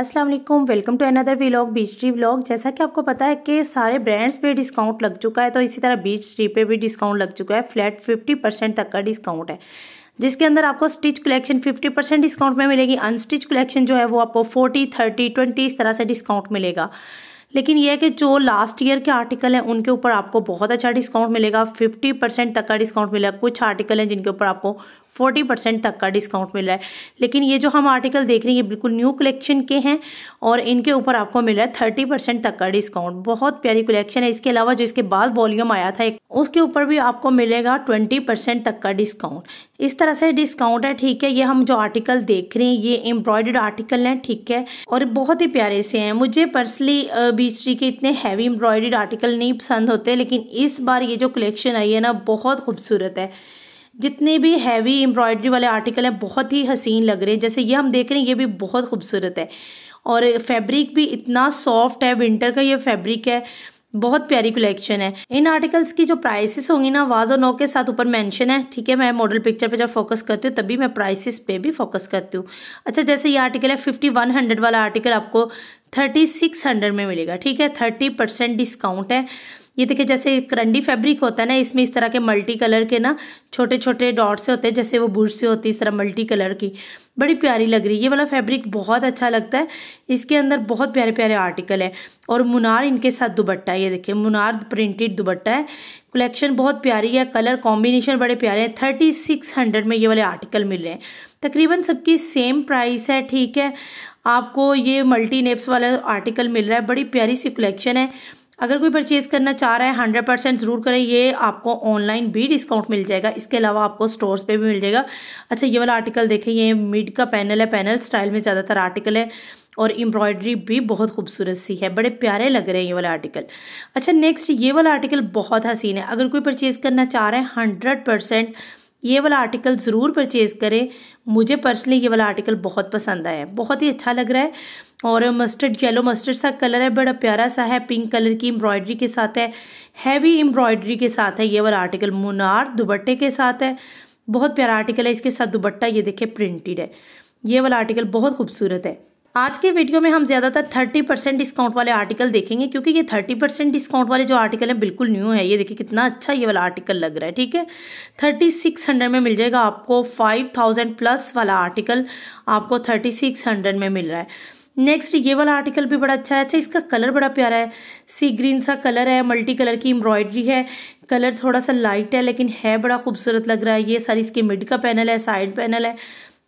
अस्सलाम वालेकुम welcome to another vlog beach tree vlog जैसा कि आपको पता है कि सारे ब्रांड्स पे डिस्काउंट लग चुका है तो इसी तरह बीच ट्री पे भी डिस्काउंट लग चुका है फ्लैट फिफ्टी परसेंट तक का डिस्काउंट है जिसके अंदर आपको स्टिच कलेक्शन 50 परसेंट डिस्काउंट में मिलेगी अनस्टिच कलेक्शन जो है वो आपको 40, 30, 20 इस तरह से डिस्काउंट मिलेगा लेकिन यह कि जो लास्ट ईयर के आर्टिकल हैं उनके ऊपर आपको बहुत अच्छा डिस्काउंट मिलेगा फिफ्टी परसेंट तक का डिस्काउंट मिलेगा कुछ आर्टिकल हैं जिनके ऊपर आपको फोर्टी परसेंट तक का डिस्काउंट मिल रहा है लेकिन ये जो हम आर्टिकल देख रहे हैं ये बिल्कुल न्यू कलेक्शन के हैं और इनके ऊपर आपको मिल रहा है थर्टी परसेंट तक का डिस्काउंट बहुत प्यारी कलेक्शन है इसके अलावा जो इसके बाद वॉल्यूम आया था उसके ऊपर भी आपको मिलेगा ट्वेंटी परसेंट तक का डिस्काउंट इस तरह से डिस्काउंट है ठीक है ये हम जो आर्टिकल देख रहे हैं ये एम्ब्रॉयडर्ड आर्टिकल हैं ठीक है और बहुत ही प्यारे से हैं मुझे पर्सनली बीचरी के इतने हैवी एम्ब्रॉयडर्ड आर्टिकल नहीं पसंद होते लेकिन इस बार ये जो कलेक्शन आई है ना बहुत खूबसूरत है जितने भी हैवी एम्ब्रॉयडरी वाले आर्टिकल हैं बहुत ही हसीन लग रहे हैं जैसे ये हम देख रहे हैं ये भी बहुत खूबसूरत है और फैब्रिक भी इतना सॉफ्ट है विंटर का ये फैब्रिक है बहुत प्यारी कलेक्शन है इन आर्टिकल्स की जो प्राइसेस होंगी ना वाज और नौ के साथ ऊपर मेंशन है ठीक है मैं मॉडल पिक्चर पे जब फोकस करती हूँ तभी मैं प्राइसेस पे भी फोकस करती हूँ अच्छा जैसे ये आर्टिकल है फिफ्टी वन हंड्रेड वाला आर्टिकल आपको थर्टी सिक्स हंड्रेड में मिलेगा ठीक है थर्टी परसेंट डिस्काउंट है ये देखिए जैसे करंडी फैब्रिक होता है ना इसमें इस तरह के मल्टी कलर के ना छोटे छोटे डॉट्स होते हैं जैसे वो बुर्श से होती है इस तरह मल्टी कलर की बड़ी प्यारी लग रही है ये वाला फैब्रिक बहुत अच्छा लगता है इसके अंदर बहुत प्यारे प्यारे आर्टिकल है और मुनार इनके साथ दुबट्टा है ये देखिए मुनार प्रिंटेड दुबट्टा है कलेक्शन बहुत प्यारी है कलर कॉम्बिनेशन बड़े प्यारे हैं थर्टी सिक्स हंड्रेड में ये वाले आर्टिकल मिल रहे हैं तकरीबन सबकी सेम प्राइस है ठीक है आपको ये मल्टी नेप्स वाला आर्टिकल मिल रहा है बड़ी प्यारी सी कलेक्शन है अगर कोई परचेज करना चाह रहा है हंड्रेड परसेंट ज़रूर करें ये आपको ऑनलाइन भी डिस्काउंट मिल जाएगा इसके अलावा आपको स्टोर्स पे भी मिल जाएगा अच्छा ये वाला आर्टिकल देखें ये मिड का पैनल है पैनल स्टाइल में ज़्यादातर आर्टिकल है और एम्ब्रॉयडरी भी बहुत खूबसूरत सी है बड़े प्यारे लग रहे हैं ये वाला आर्टिकल अच्छा नेक्स्ट ये वाला आर्टिकल बहुत हसीन है अगर कोई परचेज़ करना चाह रहा है हंड्रेड परसेंट ये वाला आर्टिकल ज़रूर परचेज़ करें मुझे पर्सनली ये वाला आर्टिकल बहुत पसंद आया बहुत ही अच्छा लग रहा है और मस्टर्ड येलो मस्टर्ड सा कलर है बड़ा प्यारा सा है पिंक कलर की एम्ब्रॉयडरी के साथ है हैवी एम्ब्रॉयडरी के साथ है ये वाला आर्टिकल मुनार दुबट्टे के साथ है बहुत प्यारा आर्टिकल है इसके साथ दुबट्टा ये देखे प्रिंटेड है ये वाला आर्टिकल बहुत खूबसूरत है आज के वीडियो में हम ज़्यादातर 30 परसेंट डिस्काउंट वाले आर्टिकल देखेंगे क्योंकि ये 30 परसेंट डिस्काउंट वाले जो आर्टिकल हैं बिल्कुल न्यू है ये देखिए कितना अच्छा ये वाला आर्टिकल लग रहा है ठीक है 3600 में मिल जाएगा आपको 5000 प्लस वाला आर्टिकल आपको 3600 में मिल रहा है नेक्स्ट ये वाला आर्टिकल भी बड़ा अच्छा है अच्छा इसका कलर बड़ा प्यारा है सी ग्रीन सा कलर है मल्टी कलर की एम्ब्रॉयडरी है कलर थोड़ा सा लाइट है लेकिन है बड़ा खूबसूरत लग रहा है ये सारी इसके मिड का पैनल है साइड पैनल है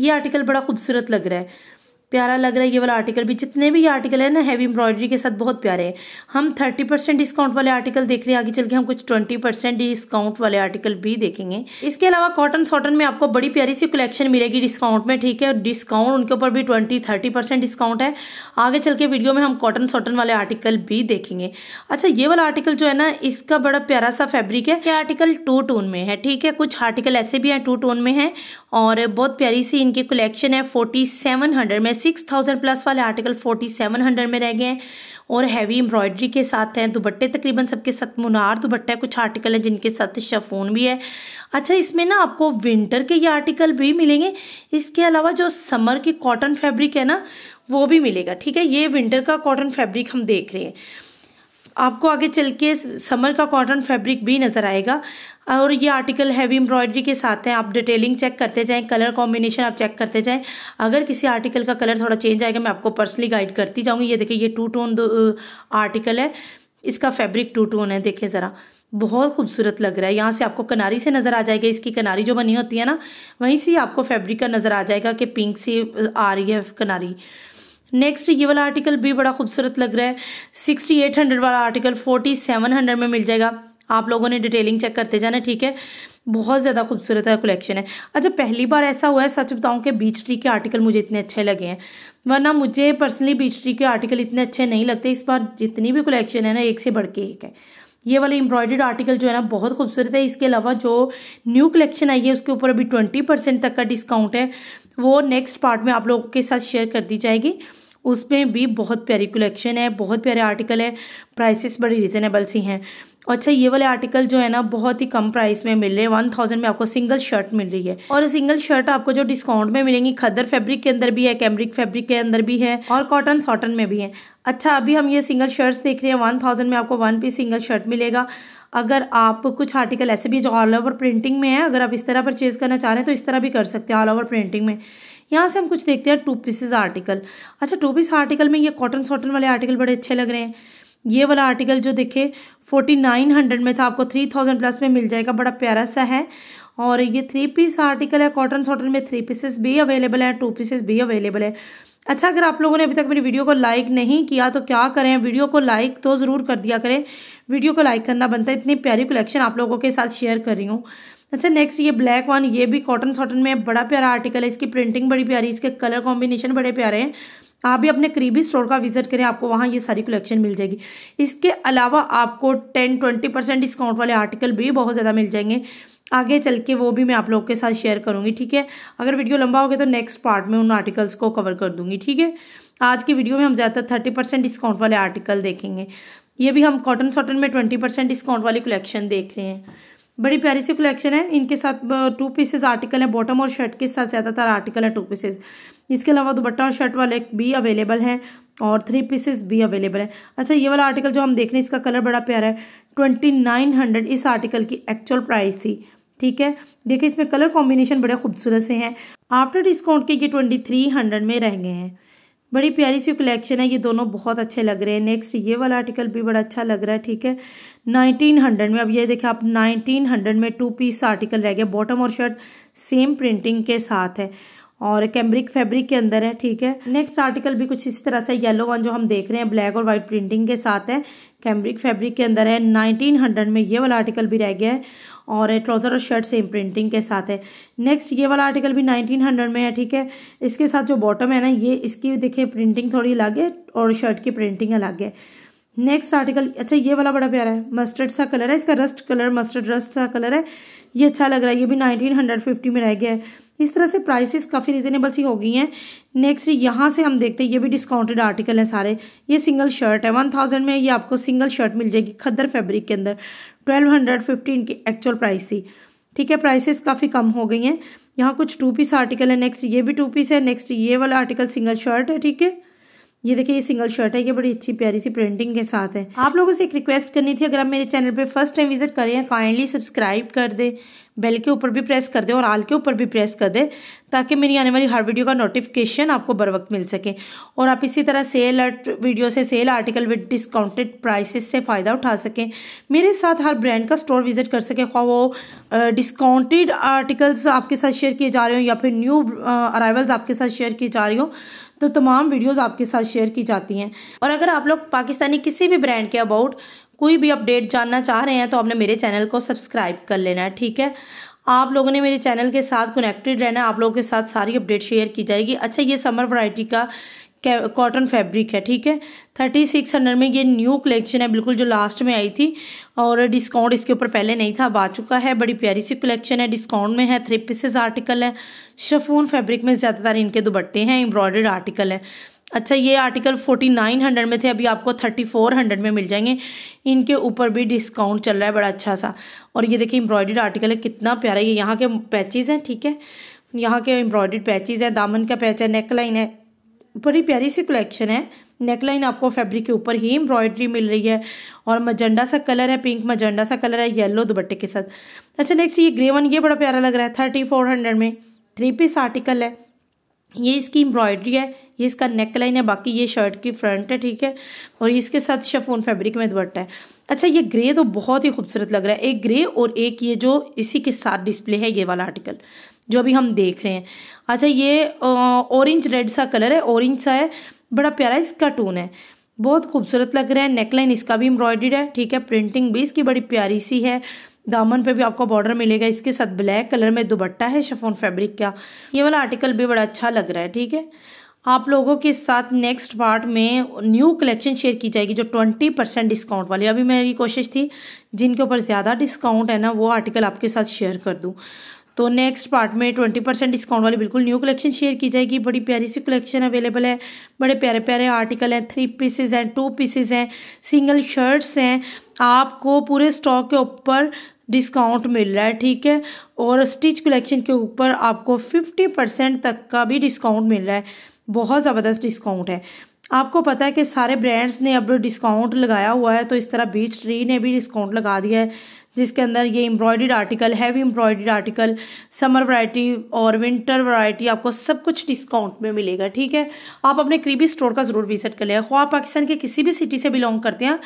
ये आर्टिकल बड़ा खूबसूरत लग रहा है प्यारा लग रहा है ये वाला आर्टिकल भी जितने भी ये आर्टिकल है ना हैवी एम्ब्रॉयडरी के साथ बहुत प्यारे हैं हम थर्टी परसेंट डिस्काउंट वाले आर्टिकल देख रहे हैं आगे चल के हम कुछ ट्वेंटी परसेंट डिस्काउंट वाले आर्टिकल भी देखेंगे इसके अलावा कॉटन सॉटन में आपको बड़ी प्यारी सी कलेक्शन मिलेगी डिस्काउंट में ठीक है डिस्काउंट उनके ऊपर भी ट्वेंटी थर्टी परसेंट डिस्काउंट है आगे चल के वीडियो में हम कॉटन सॉटन वाले आर्टिकल भी देखेंगे अच्छा ये वाला आर्टिकल जो है ना इसका बड़ा प्यारा सा फैब्रिक है ये आर्टिकल टू टोन में है ठीक है कुछ आर्टिकल ऐसे भी हैं टू टोन में है और बहुत प्यारी सी इनकी कलेक्शन है फोर्टी सेवन हंड्रेड में सिक्स थाउजेंड प्लस वाले आर्टिकल फोर्टी सेवन हंड्रेड में रह गए हैं और हैवी एम्ब्रॉयडरी के साथ हैं दुबट्टे तकरीबन सबके साथ मुनार दुबट्टे कुछ आर्टिकल हैं जिनके साथ शफोन भी है अच्छा इसमें ना आपको विंटर के ये आर्टिकल भी मिलेंगे इसके अलावा जो समर के कॉटन फैब्रिक है ना वो भी मिलेगा ठीक है ये विंटर का कॉटन फैब्रिक हम देख रहे हैं आपको आगे चल के समर का कॉटन फैब्रिक भी नज़र आएगा और ये आर्टिकल हैवी एम्ब्रॉयडरी के साथ है आप डिटेलिंग चेक करते जाएं कलर कॉम्बिनेशन आप चेक करते जाएं अगर किसी आर्टिकल का कलर थोड़ा चेंज आएगा मैं आपको पर्सनली गाइड करती जाऊँगी ये देखिए ये टू टोन आर्टिकल है इसका फैब्रिक टू टोन है देखिए ज़रा बहुत खूबसूरत लग रहा है यहाँ से आपको कनारी से नज़र आ जाएगा इसकी कनारी जो बनी होती है ना वहीं से आपको फैब्रिक का नज़र आ जाएगा कि पिंक सी आ रही है कनारी नेक्स्ट ये वाला आर्टिकल भी बड़ा खूबसूरत लग रहा है सिक्सटी एट हंड्रेड वाला आर्टिकल फोर्टी सेवन हंड्रेड में मिल जाएगा आप लोगों ने डिटेलिंग चेक करते जाना ठीक है बहुत ज़्यादा खूबसूरत है कलेक्शन है अच्छा पहली बार ऐसा हुआ है सच बताऊँ कि बीच ट्री के आर्टिकल मुझे इतने अच्छे लगे हैं वरना मुझे पर्सनली बीच ट्री के आर्टिकल इतने अच्छे नहीं लगते इस बार जितनी भी कलेक्शन है ना एक से बढ़ के एक है ये वाले एम्ब्रॉयडर्ड आर्टिकल जो है ना बहुत खूबसूरत है इसके अलावा जो न्यू कलेक्शन आई है उसके ऊपर अभी ट्वेंटी परसेंट तक का डिस्काउंट है वो नेक्स्ट पार्ट में आप लोगों के साथ शेयर कर दी जाएगी उसमें भी बहुत प्यारी कलेक्शन है बहुत प्यारे आर्टिकल है प्राइसेस बड़ी रिजनेबल सी हैं अच्छा ये वाले आर्टिकल जो है ना बहुत ही कम प्राइस में मिल रहे हैं वन थाउजेंड में आपको सिंगल शर्ट मिल रही है और सिंगल शर्ट आपको जो डिस्काउंट में मिलेंगी खदर फैब्रिक के अंदर भी है कैमरिक फैब्रिक के अंदर भी है और कॉटन सॉटन में भी है अच्छा अभी हम ये सिंगल शर्ट्स देख रहे हैं वन थाउजेंड में आपको वन पीस सिंगल शर्ट मिलेगा अगर आप कुछ आर्टिकल ऐसे भी जो ऑल ओवर प्रिंटिंग में है अगर आप इस तरह परचेज करना चाह रहे हैं तो इस तरह भी कर सकते हैं ऑल ओवर प्रिंटिंग में यहाँ से हम कुछ देखते हैं टू पीसेज आर्टिकल अच्छा टू पीस आर्टिकल में ये कॉटन सॉटन वाले आर्टिकल बड़े अच्छे लग रहे हैं ये वाला आर्टिकल जो देखे फोर्टी नाइन हंड्रेड में था आपको थ्री थाउजेंड प्लस में मिल जाएगा बड़ा प्यारा सा है और ये थ्री पीस आर्टिकल है कॉटन सॉटन में थ्री पीसेस भी अवेलेबल है टू पीसेस भी अवेलेबल है अच्छा अगर आप लोगों ने अभी तक मेरी वीडियो को लाइक नहीं किया तो क्या करें वीडियो को लाइक तो ज़रूर कर दिया करें वीडियो को लाइक करना बनता है इतनी प्यारी कलेक्शन आप लोगों के साथ शेयर कर रही हूँ अच्छा नेक्स्ट ये ब्लैक वन ये भी कॉटन सॉटन में बड़ा प्यारा आर्टिकल है इसकी प्रिंटिंग बड़ी प्यारी इसके कलर कॉम्बिनेशन बड़े प्यारे हैं आप भी अपने करीबी स्टोर का विजिट करें आपको वहाँ ये सारी कलेक्शन मिल जाएगी इसके अलावा आपको टेन ट्वेंटी परसेंट डिस्काउंट वाले आर्टिकल भी बहुत ज़्यादा मिल जाएंगे आगे चल के वो भी मैं आप लोगों के साथ शेयर करूँगी ठीक है अगर वीडियो लंबा हो गया तो नेक्स्ट पार्ट में उन आर्टिकल्स को कवर कर दूँगी ठीक है आज की वीडियो में हम ज़्यादातर थर्टी परसेंट डिस्काउंट वाले आर्टिकल देखेंगे ये भी हम कॉटन सॉटन में ट्वेंटी परसेंट डिस्काउंट वाली कलेक्शन देख रहे हैं बड़ी प्यारी सी कलेक्शन है इनके साथ टू पीसेज आर्टिकल है बॉटम और शर्ट के साथ ज़्यादातर आर्टिकल है टू पीसेज इसके अलावा दुपट्टा और शर्ट वाले भी अवेलेबल है और थ्री पीसेस भी अवेलेबल है अच्छा ये वाला आर्टिकल जो हम देख रहे हैं इसका कलर बड़ा प्यारा है ट्वेंटी नाइन हंड्रेड इस आर्टिकल की एक्चुअल प्राइस थी ठीक है देखिए इसमें कलर कॉम्बिनेशन बड़े खूबसूरत से हैं आफ्टर डिस्काउंट के ये ट्वेंटी थ्री हंड्रेड में रह गए हैं बड़ी प्यारी सी कलेक्शन है ये दोनों बहुत अच्छे लग रहे हैं नेक्स्ट ये वाला आर्टिकल भी बड़ा अच्छा लग रहा है ठीक है 1900 में अब ये देखें आप 1900 में टू पीस आर्टिकल रह गया बॉटम और शर्ट सेम प्रिंटिंग के साथ है और कैम्ब्रिक फैब्रिक के अंदर है ठीक है नेक्स्ट आर्टिकल भी कुछ इसी तरह से येलो वन जो हम देख रहे हैं ब्लैक और वाइट प्रिंटिंग के साथ है कैम्ब्रिक फैब्रिक के अंदर है 1900 में ये वाला आर्टिकल भी रह गया है और ट्राउज़र और शर्ट सेम प्रिंटिंग के साथ है नेक्स्ट ये वाला आर्टिकल भी 1900 में है ठीक है इसके साथ जो बॉटम है ना ये इसकी देखिए प्रिंटिंग थोड़ी अलग है और शर्ट की प्रिंटिंग अलग है नेक्स्ट आर्टिकल अच्छा ये वाला बड़ा प्यारा है मस्टर्ड सा कलर है इसका रस्ट कलर मस्टर्ड रस्ट सा कलर है ये अच्छा लग रहा है ये भी फिफ्टी में रह गया है इस तरह से प्राइसेस काफ़ी रिजनेबल सी हो गई हैं नेक्स्ट यहाँ से हम देखते हैं ये भी डिस्काउंटेड आर्टिकल हैं सारे ये सिंगल शर्ट है वन थाउजेंड में ये आपको सिंगल शर्ट मिल जाएगी खद्दर फैब्रिक के अंदर ट्वेल्व हंड्रेड फिफ्टीन की एक्चुअल प्राइस थी ठीक है प्राइसेस काफ़ी कम हो गई हैं यहाँ कुछ टू पीस आर्टिकल है नेक्स्ट ये भी टू पीस है नेक्स्ट ये वाला आर्टिकल सिंगल शर्ट है ठीक है ये देखिए ये सिंगल शर्ट है ये बड़ी अच्छी प्यारी सी प्रिंटिंग के साथ है आप लोगों से एक रिक्वेस्ट करनी थी अगर आप मेरे चैनल पे फर्स्ट टाइम विजिट करें हैं काइंडली सब्सक्राइब कर दें बेल के ऊपर भी प्रेस कर दें और आल के ऊपर भी प्रेस कर दें ताकि मेरी आने वाली हर वीडियो का नोटिफिकेशन आपको बर वक्त मिल सके और आप इसी तरह सेल वीडियो से sale article with discounted prices से फ़ायदा उठा सकें मेरे साथ हर ब्रांड का स्टोर विजिट कर सकें खा वो डिस्काउंटेड आर्टिकल्स आपके साथ शेयर किए जा रहे हो या फिर न्यू अराइवल्स आपके साथ शेयर की जा रही हो तो तमाम वीडियोज़ आपके साथ शेयर की जाती हैं और अगर आप लोग पाकिस्तानी किसी भी ब्रांड के अबाउट कोई भी अपडेट जानना चाह रहे हैं तो आपने मेरे चैनल को सब्सक्राइब कर लेना है ठीक है आप लोगों ने मेरे चैनल के साथ कनेक्टेड रहना आप लोगों के साथ सारी अपडेट शेयर की जाएगी अच्छा ये समर वैरायटी का कॉटन फैब्रिक है ठीक है थर्टी सिक्स हंड्रेड में ये न्यू कलेक्शन है बिल्कुल जो लास्ट में आई थी और डिस्काउंट इसके ऊपर पहले नहीं था अब आ चुका है बड़ी प्यारी सी कलेक्शन है डिस्काउंट में है थ्री पीसेज आर्टिकल है शफून फैब्रिक में ज़्यादातर इनके दुबट्टे हैं एम्ब्रॉयडर्ड आर्टिकल है अच्छा ये आर्टिकल फोर्टी नाइन हंड्रेड में थे अभी आपको थर्टी फोर हंड्रेड में मिल जाएंगे इनके ऊपर भी डिस्काउंट चल रहा है बड़ा अच्छा सा और ये देखिए एम्ब्रॉयडर्ड आर्टिकल है कितना प्यारा ये यहाँ के पैचेज़ हैं ठीक है यहाँ के एम्ब्रॉयडर्ड पैचेज़ हैं दामन का पैच है नेक लाइन है बड़ी प्यारी सी कलेक्शन है नेकलाइन आपको फैब्रिक के ऊपर ही एम्ब्रॉयडरी मिल रही है और मजंडा सा कलर है पिंक मजंडा सा कलर है येलो दुपट्टे के साथ अच्छा नेक्स्ट ये ग्रे वन ये बड़ा प्यारा लग रहा है थर्टी फोर हंड्रेड में थ्री पीस आर्टिकल है ये इसकी एम्ब्रॉयडरी है ये इसका नेक लाइन है बाकी ये शर्ट की फ्रंट है ठीक है और इसके साथ शफोन फैब्रिक में दुपट्टा है अच्छा ये ग्रे तो बहुत ही खूबसूरत लग रहा है एक ग्रे और एक ये जो इसी के साथ डिस्प्ले है ये वाला आर्टिकल जो अभी हम देख रहे हैं अच्छा ये ऑरेंज रेड सा कलर है ऑरेंज सा है बड़ा प्यारा इसका टून है बहुत खूबसूरत लग रहा है नेकलाइन इसका भी एम्ब्रॉयडर्ड है ठीक है प्रिंटिंग भी इसकी बड़ी प्यारी सी है दामन पे भी आपको बॉर्डर मिलेगा इसके साथ ब्लैक कलर में दुबट्टा है शफोन फैब्रिक का ये वाला आर्टिकल भी बड़ा अच्छा लग रहा है ठीक है आप लोगों के साथ नेक्स्ट पार्ट में न्यू कलेक्शन शेयर की जाएगी जो ट्वेंटी परसेंट डिस्काउंट वाली अभी मेरी कोशिश थी जिनके ऊपर ज़्यादा डिस्काउंट है ना वो आर्टिकल आपके साथ शेयर कर दूँ तो नेक्स्ट पार्ट में ट्वेंटी परसेंट डिस्काउंट वाली बिल्कुल न्यू कलेक्शन शेयर की जाएगी बड़ी प्यारी सी कलेक्शन अवेलेबल है बड़े प्यारे प्यारे आर्टिकल हैं थ्री पीसेज हैं टू पीसेज हैं सिंगल शर्ट्स हैं आपको पूरे स्टॉक के ऊपर डिस्काउंट मिल रहा है ठीक है और स्टिच कलेक्शन के ऊपर आपको फिफ्टी परसेंट तक का भी डिस्काउंट मिल रहा है बहुत ज़बरदस्त डिस्काउंट है आपको पता है कि सारे ब्रांड्स ने अब डिस्काउंट लगाया हुआ है तो इस तरह बीच ट्री ने भी डिस्काउंट लगा दिया है जिसके अंदर ये embroidered article heavy embroidered article summer variety और विंटर वैरायटी आपको सब कुछ डिस्काउंट में मिलेगा ठीक है आप अपने करीबी स्टोर का ज़रूर विजिट कर लें ख्वाब पाकिस्तान के किसी भी सिटी से बिलोंग करते हैं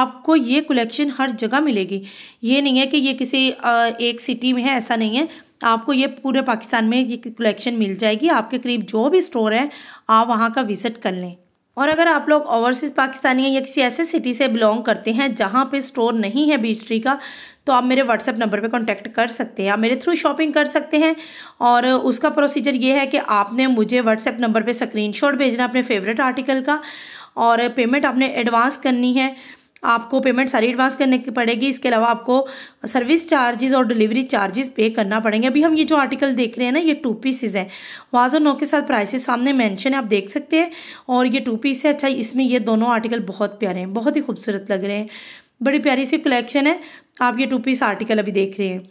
आपको ये कलेक्शन हर जगह मिलेगी ये नहीं है कि ये किसी एक सिटी में है ऐसा नहीं है आपको ये पूरे पाकिस्तान में ये कलेक्शन मिल जाएगी आपके करीब जो भी स्टोर है आप वहाँ का विज़िट कर लें और अगर आप लोग ओवरसीज़ पाकिस्तानी या किसी ऐसे सिटी से बिलोंग करते हैं जहाँ पे स्टोर नहीं है बीच ट्री का तो आप मेरे व्हाट्सएप नंबर पे कांटेक्ट कर सकते हैं आप मेरे थ्रू शॉपिंग कर सकते हैं और उसका प्रोसीजर ये है कि आपने मुझे व्हाट्सएप नंबर पे स्क्रीनशॉट भेजना अपने फेवरेट आर्टिकल का और पेमेंट आपने एडवांस करनी है आपको पेमेंट सारी एडवांस करने की पड़ेगी इसके अलावा आपको सर्विस चार्जेस और डिलीवरी चार्जेस पे करना पड़ेंगे अभी हम ये जो आर्टिकल देख रहे हैं ना ये टू पीसेज हैं वाज और नौ के साथ प्राइसेस सामने मैंशन है आप देख सकते हैं और ये टू पीस है अच्छा इसमें ये दोनों आर्टिकल बहुत प्यारे हैं बहुत ही खूबसूरत लग रहे हैं बड़ी प्यारी सी कलेक्शन है आप ये टू पीस आर्टिकल अभी देख रहे हैं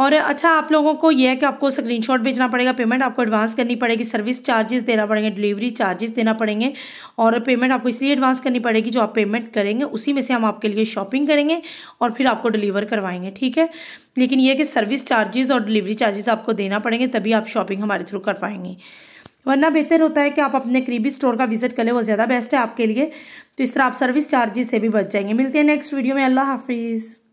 और अच्छा आप लोगों को यह है कि आपको स्क्रीनशॉट भेजना पड़ेगा पेमेंट आपको एडवांस करनी पड़ेगी सर्विस चार्जेस देना पड़ेंगे डिलीवरी चार्जेस देना पड़ेंगे और पेमेंट आपको इसलिए एडवांस करनी पड़ेगी जो आप पेमेंट करेंगे उसी में से हम आपके लिए शॉपिंग करेंगे और फिर आपको डिलीवर करवाएंगे ठीक है लेकिन यह कि सर्विस चार्जेस और डिलीवरी चार्जेस आपको देना पड़ेंगे तभी आप शॉपिंग हमारे थ्रू कर पाएंगे वरना बेहतर होता है कि आप अपने करीबी स्टोर का विजिट करें वो ज़्यादा बेस्ट है आपके लिए तो इस तरह आप सर्विस चार्जेस से भी बच जाएंगे मिलते हैं नेक्स्ट वीडियो में अल्लाह हाफिज़